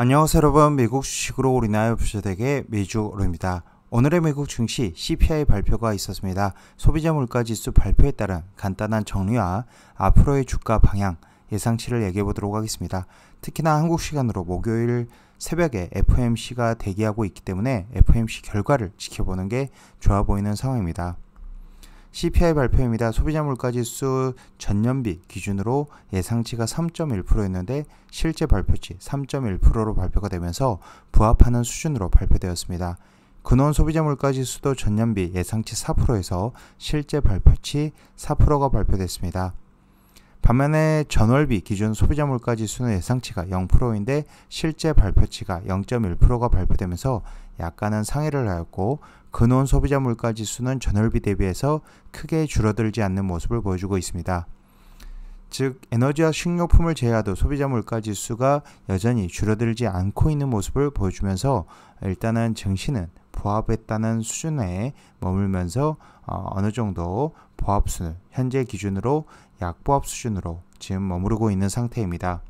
안녕하세요 여러분 미국 주식으로 우리나라 부자되게 미주로입니다. 오늘의 미국 증시 CPI 발표가 있었습니다. 소비자 물가지수 발표에 따른 간단한 정리와 앞으로의 주가 방향 예상치를 얘기해 보도록 하겠습니다. 특히나 한국 시간으로 목요일 새벽에 FOMC가 대기하고 있기 때문에 FOMC 결과를 지켜보는 게 좋아 보이는 상황입니다. CPI 발표입니다. 소비자 물가지수 전년비 기준으로 예상치가 3.1%였는데 실제 발표치 3.1%로 발표가 되면서 부합하는 수준으로 발표되었습니다. 근원 소비자 물가지수도 전년비 예상치 4%에서 실제 발표치 4%가 발표됐습니다. 반면에 전월비 기준 소비자 물가 지수는 예상치가 0%인데 실제 발표치가 0.1%가 발표되면서 약간은 상의를 하였고 근원 소비자 물가 지수는 전월비 대비해서 크게 줄어들지 않는 모습을 보여주고 있습니다. 즉 에너지와 식료품을 제외하도 소비자 물가 지수가 여전히 줄어들지 않고 있는 모습을 보여주면서 일단은 증시는 보합했다는 수준에 머물면서 어, 어느 정도 보합수 현재 기준으로 약보합 수준으로 지금 머무르고 있는 상태입니다.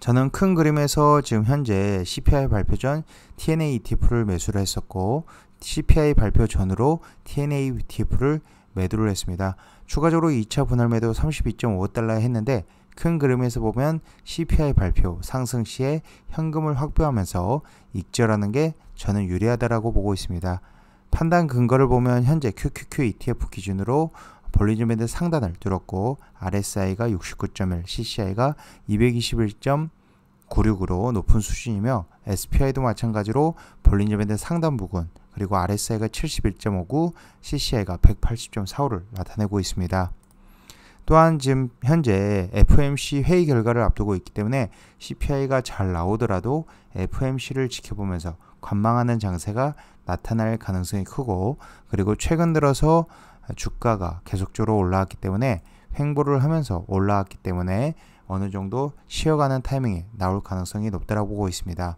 저는 큰 그림에서 지금 현재 CPI 발표 전 TNA ETF를 매수를 했었고 CPI 발표 전으로 TNA ETF를 매도를 했습니다. 추가적으로 2차 분할 매도 32.5달러 했는데 큰 그림에서 보면 CPI 발표 상승 시에 현금을 확보하면서 익절하는 게 저는 유리하다라고 보고 있습니다. 판단 근거를 보면 현재 QQQ ETF 기준으로 볼리저 밴드 상단을 뚫었고 RSI가 69.1, CCI가 221. 96으로 높은 수준이며 SPI도 마찬가지로 볼린저 밴드 상단 부근 그리고 RSI가 71.59, CCI가 180.45를 나타내고 있습니다. 또한 지금 현재 FMC 회의 결과를 앞두고 있기 때문에 CPI가 잘 나오더라도 FMC를 지켜보면서 관망하는 장세가 나타날 가능성이 크고 그리고 최근 들어서 주가가 계속적으로 올라왔기 때문에 횡보를 하면서 올라왔기 때문에 어느 정도 쉬어가는 타이밍이 나올 가능성이 높다라고 보고 있습니다.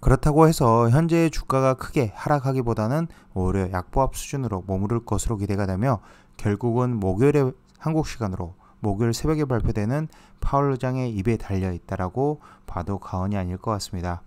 그렇다고 해서 현재의 주가가 크게 하락하기보다는 오히려 약보합 수준으로 머무를 것으로 기대가 되며 결국은 목요일에 한국 시간으로 목요일 새벽에 발표되는 파월 의장의 입에 달려 있다라고 봐도 과언이 아닐 것 같습니다.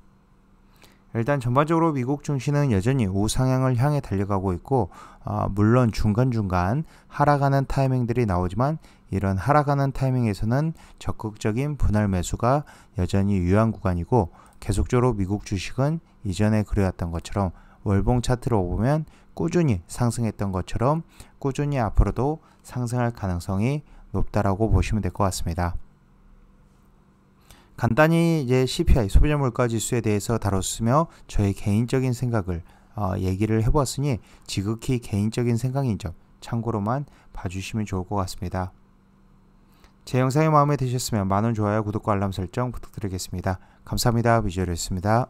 일단 전반적으로 미국 증시는 여전히 우상향을 향해 달려가고 있고 아, 물론 중간중간 하락하는 타이밍들이 나오지만 이런 하락하는 타이밍에서는 적극적인 분할 매수가 여전히 유효한 구간이고 계속적으로 미국 주식은 이전에 그려왔던 것처럼 월봉 차트로 보면 꾸준히 상승했던 것처럼 꾸준히 앞으로도 상승할 가능성이 높다라고 보시면 될 것 같습니다. 간단히 이제 CPI 소비자 물가 지수에 대해서 다뤘으며 저의 개인적인 생각을 어, 얘기를 해보았으니 지극히 개인적인 생각인 점 참고로만 봐주시면 좋을 것 같습니다. 제 영상이 마음에 드셨으면 많은 좋아요, 구독과 알람 설정 부탁드리겠습니다. 감사합니다. 비주얼이었습니다.